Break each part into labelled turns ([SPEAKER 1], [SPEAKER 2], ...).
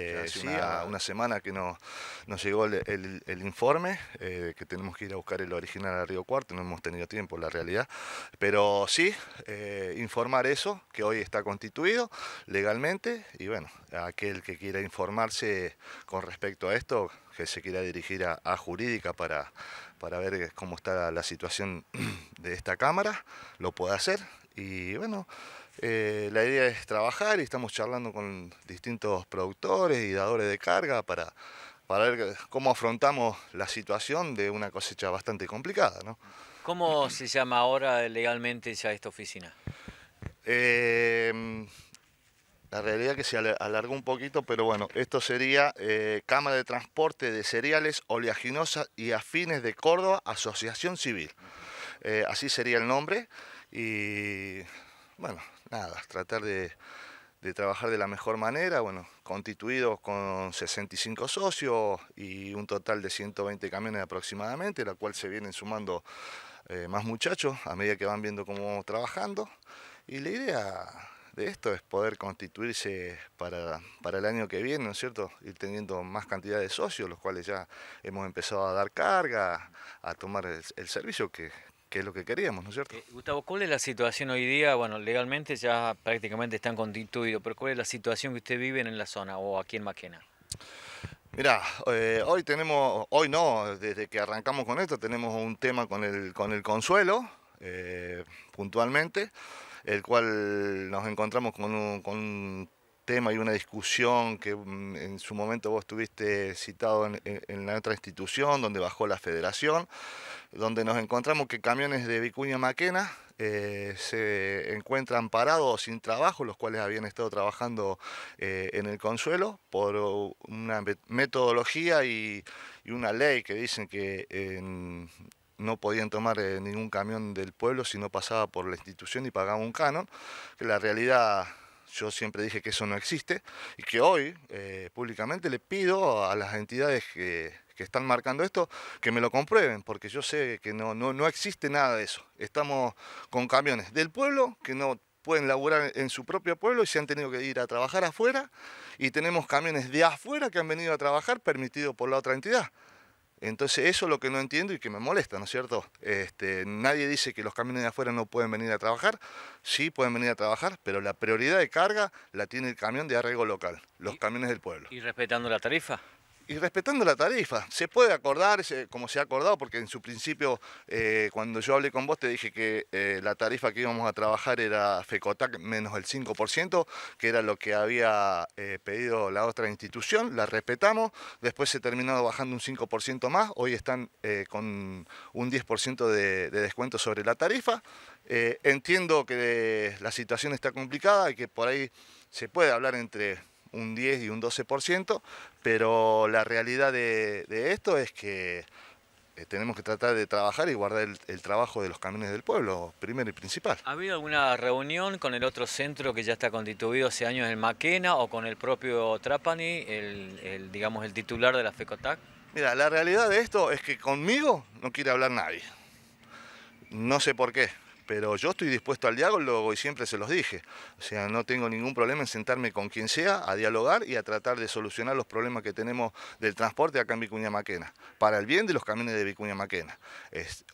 [SPEAKER 1] Eh, sí, a una semana que no, nos llegó el, informe, eh, que tenemos que ir a buscar el original a Río Cuarto, no hemos tenido tiempo, la realidad. Pero sí, eh, informar eso, que hoy está constituido legalmente, y bueno, aquel que quiera informarse con respecto a esto, que se quiera dirigir a, a jurídica para, para ver cómo está la situación de esta Cámara, lo puede hacer. Y bueno, eh, la idea es trabajar y estamos charlando con distintos productores y dadores de carga para, ver cómo afrontamos la situación de una cosecha bastante complicada.
[SPEAKER 2] ¿Cómo se llama ahora legalmente ya esta oficina?
[SPEAKER 1] Eh, la realidad es que se alargó un poquito, pero bueno, esto sería eh, Cámara de Transporte de Cereales Oleaginosas y Afines de Córdoba, Asociación Civil. así sería el nombre y bueno, nada, tratar de, trabajar de la mejor manera, bueno, constituidos con 65 socios y un total de 120 camiones aproximadamente, la cual se vienen sumando eh, más muchachos a medida que van viendo cómo vamos trabajando. Y la idea de esto es poder constituirse para, para el año que viene, ¿no es cierto? Ir teniendo más cantidad de socios, los cuales ya hemos empezado a dar carga, a tomar el servicio que, que es lo que queríamos, ¿no es cierto? Eh,
[SPEAKER 2] Gustavo, ¿cuál es la situación hoy día? Bueno, legalmente ya prácticamente están constituidos, pero ¿cuál es la situación que usted vive en la zona o aquí en Maquena?
[SPEAKER 1] Mira, eh, hoy tenemos, hoy no, desde que arrancamos con esto tenemos un tema con el, con el consuelo, eh, puntualmente, el cual nos encontramos con un, con un tema y una discusión que mm, en su momento vos estuviste citado en, en, la otra institución, donde bajó la federación, donde nos encontramos que camiones de Vicuña Maquena eh, se encuentran parados sin trabajo, los cuales habían estado trabajando eh, en el Consuelo por una metodología y, una ley que dicen que no podían tomar eh, ningún camión del pueblo si no pasaba por la institución y pagaban un canon, que la realidad yo siempre dije que eso no existe y que hoy eh, públicamente le pido a las entidades que, están marcando esto que me lo comprueben, porque yo sé que no, no, no existe nada de eso. Estamos con camiones del pueblo que no pueden laburar en su propio pueblo y se han tenido que ir a trabajar afuera y tenemos camiones de afuera que han venido a trabajar permitidos por la otra entidad. Entonces eso es lo que no entiendo y que me molesta, ¿no es cierto? Este, nadie dice que los camiones de afuera no pueden venir a trabajar, sí pueden venir a trabajar, pero la prioridad de carga la tiene el camión de arreglo local, los camiones del pueblo.
[SPEAKER 2] ¿Y respetando la tarifa?
[SPEAKER 1] y respetando la tarifa. Se puede acordar, como se ha acordado, porque en su principio, eh, cuando yo hablé con vos, te dije que eh, la tarifa que íbamos a trabajar era FECOTAC menos el 5%, que era lo que había eh, pedido la otra institución, la respetamos, después se terminó bajando un 5% más, hoy están con un 10% de descuento sobre la tarifa. entiendo que la situación está complicada y que por ahí se puede hablar entre un 10 y un 12%, pero la realidad de, esto es que eh, tenemos que tratar de trabajar y guardar el, trabajo de los camiones del pueblo, primero y principal.
[SPEAKER 2] ¿Ha habido alguna reunión con el otro centro que ya está constituido hace años, en Maquena, o con el propio Trapani, el digamos, el titular de la FECOTAC?
[SPEAKER 1] Mira, la realidad de esto es que conmigo no quiere hablar nadie. No sé por qué pero yo estoy dispuesto al diálogo y siempre se los dije. O sea, no tengo ningún problema en sentarme con quien sea a dialogar y a tratar de solucionar los problemas que tenemos del transporte acá en Vicuña Maquena, para el bien de los camiones de Vicuña Maquena.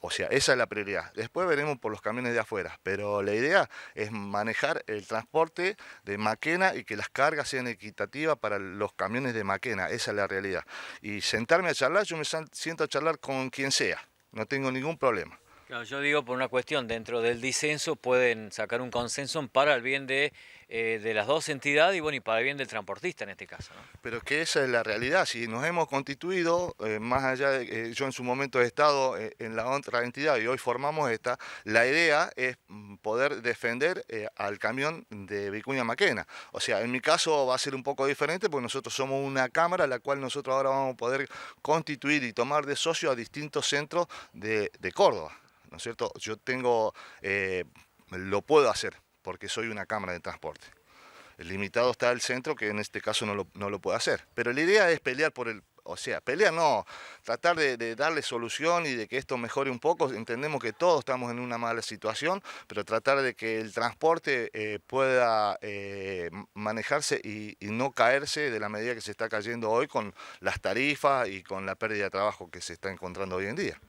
[SPEAKER 1] o sea, esa es la prioridad. Después veremos por los camiones de afuera, pero la idea es manejar el transporte de Maquena y que las cargas sean equitativas para los camiones de Maquena. Esa es la realidad. Y sentarme a charlar, yo me siento a charlar con quien sea. No tengo ningún problema
[SPEAKER 2] yo digo por una cuestión, dentro del disenso pueden sacar un consenso para el bien de, eh, las dos entidades y bueno, y para el bien del transportista en este caso.
[SPEAKER 1] Pero que esa es la realidad, si nos hemos constituido, eh, más allá de que eh, yo en su momento he estado en la otra entidad y hoy formamos esta, la idea es mm, poder defender al camión de Vicuña Maquena. O sea, en mi caso va a ser un poco diferente porque nosotros somos una cámara la cual nosotros ahora vamos a poder constituir y tomar de socio a distintos centros de Córdoba cierto? Yo tengo, eh, lo puedo hacer porque soy una cámara de transporte. limitado está el centro, que en este caso no lo, no hacer. Pero la idea es pelear por el, o sea, pelear no, tratar de, darle solución y de que esto mejore un poco. Entendemos que todos estamos en una mala situación, pero tratar de que el transporte eh, pueda eh, manejarse y, no caerse de la medida que se está cayendo hoy con las tarifas y con la pérdida de trabajo que se está encontrando hoy en día.